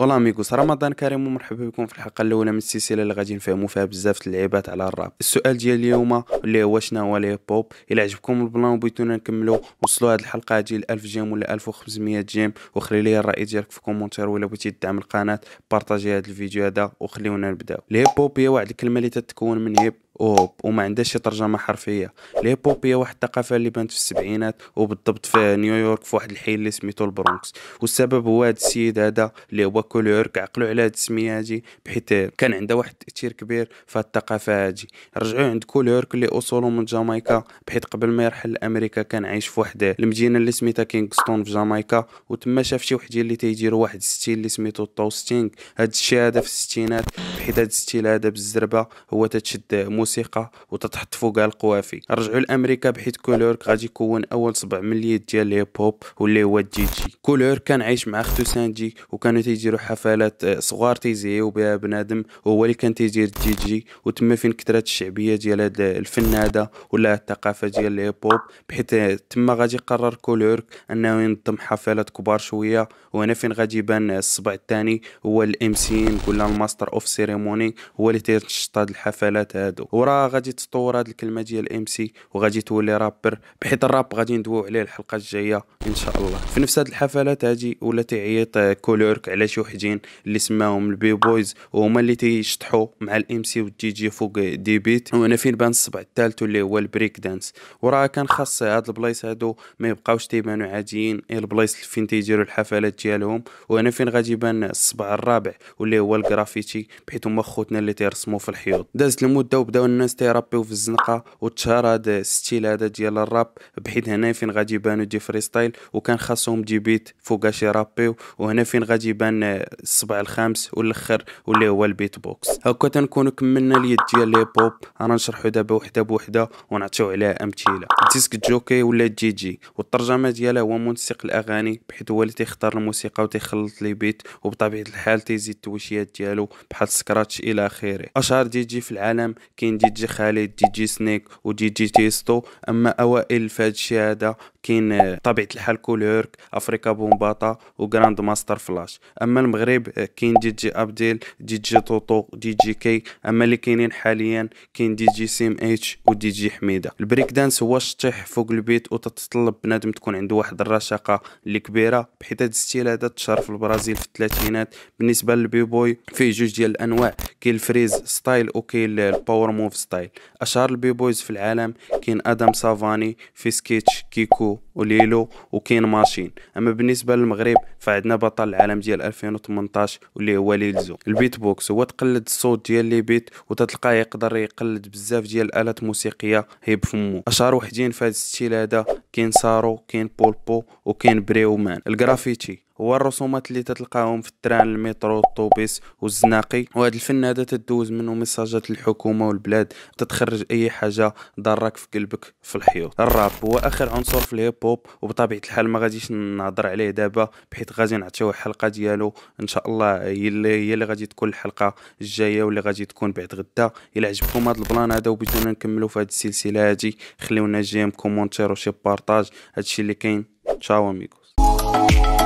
والله اميغوس رمضان كريم ومرحبا بكم في الحلقه الاولى من السلسله اللي غادي نفهموا فيها بزاف اللعيبات على الراب السؤال ديال اليوم اللي هو شنو هو لي بوب الا عجبكم البلان وبغيتونا نكملوا وصلوا هذه الحلقه ديال 1000 جيم ولا 1500 جيم وخلي لي الراي ديالك في كومونتير ولا بغيتي تدعم القناه بارطاجي هذا الفيديو هذا وخليونا نبداو لي بوب هي واحد الكلمه اللي تتكون من هيب اوب وما عندهاش ترجمه حرفيه الهيب هي واحد الثقافه اللي بانت في السبعينات وبالضبط في نيويورك في واحد الحي اللي سميتو البرونكس والسبب هو هذا السيد هذا اللي هو كولورك عقلو على هذه السميه هذه بحيث كان عنده واحد التاثير كبير في الثقافه هذه رجعوا عند كولورك اللي اصوله من جامايكا بحيث قبل ما يرحل لامريكا كان عايش في واحد المدينه اللي سميتها كينغستون في جامايكا وتما شاف شي وحدين اللي تيديروا واحد الستيل اللي سميتو التوستينغ هذا الشيء هذا في الستينات بحيث هذا الستيل هذا بالزربه هو تتشد الموسيقى وتتحط فوقها القوافي رجعوا لامريكا بحيت كولورك غادي يكون اول صبع من اليد ديال الهيب هوب واللي هو الدي جي كولورك كان عايش مع اختو سانجي وكانوا تيديروا حفلات صغار تيزيو بها بنادم وهو اللي كان تيدير الدي جي وتما فين كثرت الشعبيه ديال هذا الفن هذا ولا الثقافه ديال الهيب هوب بحيت تما غادي يقرر كولورك انه ينظم حفلات كبار شويه وهنا فين غادي يبان الصبع الثاني هو الام سي ولا الماستر اوف سيريموني هو اللي تينشط هاد الحفلات هادو وراه غادي تطور هاد الكلمه ديال ام سي وغادي تولي رابر بحيث الراب غادي ندويو عليه الحلقه الجايه ان شاء الله في نفس هاد الحفلات هادي ولا تعيط كولورك على شي وحدين اللي سماهم البي بويز وهما اللي تيشطحوا مع الام سي والدي جي فوق دي بيت وانا فين بان الصبع الثالث اللي هو البريك دانس وراه كان خاص هاد البلايص هادو ما يبقاوش تيبانو عاديين إيه البلايص فين تيديروا الحفلات ديالهم وانا فين غادي يبان الصبع الرابع واللي هو الجرافيتي بحيث هما خوتنا اللي تيرسموا في الحيوط دازت المده وبداو الناس تيرابيو في الزنقه وتشهر هاد الستيل هذا ديال الراب بحيت هنا فين غادي يبانو دي فريستايل وكان خاصهم دي بيت فوق شي رابيو وهنا فين غادي يبان السبع الخامس والاخر واللي هو البيت بوكس هكا تنكونو كملنا اليد ديال لي بوب انا نشرحو دابا وحده بوحده ونعطيو عليها امثله ديسك جوكي ولا جي جي والترجمه ديالها هو منسق الاغاني بحيث هو اللي تيختار الموسيقى وتيخلط لي بيت وبطبيعه الحال تيزيد التوشيات ديالو بحال سكراتش الى اخره اشهر دي جي في العالم كاين دي جي خالد دي جي سنيك ودي جي تيستو اما اوائل في هادشي هذا كاين آه، طبيعه الحال كولورك افريكا بومباطا جراند ماستر فلاش اما المغرب آه، كاين دي جي ابديل دي جي توتو دي جي كي اما اللي كاينين حاليا كاين دي جي سيم اتش ودي جي حميده البريك دانس هو الشطيح فوق البيت وتتطلب بنادم تكون عنده واحد الرشاقه اللي كبيره بحيث هاد الستيل هذا تشرف في البرازيل في الثلاثينات بالنسبه للبيبوي فيه جوج ديال الانواع كاين الفريز ستايل وكاين الباور موف ستايل اشهر البيبويز في العالم كاين ادم سافاني في سكيتش كيكو وليلو وكاين ماشين اما بالنسبه للمغرب فعندنا بطل العالم ديال 2018 واللي هو ليلزو البيت بوكس هو تقلد الصوت ديال لي بيت وتتلقاه يقدر يقلد بزاف ديال الالات الموسيقيه هي بفمو اشهر وحدين في هذا الستيل هذا كاين سارو كاين بولبو وكاين بريومان الجرافيتي هو الرسومات اللي تتلقاهم في التران المترو الطوبيس والزناقي وهاد هذا تدوز منه ميساجات الحكومه والبلاد تتخرج اي حاجه ضارك في قلبك في الحيوط الراب هو اخر عنصر في الهيب هوب وبطبيعه الحال ما غاديش نهضر عليه دابا بحيث غادي نعطيوه حلقه ديالو ان شاء الله هي اللي, هي اللي غادي تكون الحلقه الجايه واللي غادي تكون بعد غدا الا عجبكم هذا البلان هذا وبدون نكملوا في هذه السلسله هذه خليونا جيم كومونتير وشي بارطاج هادشي اللي كاين تشاو اميكوس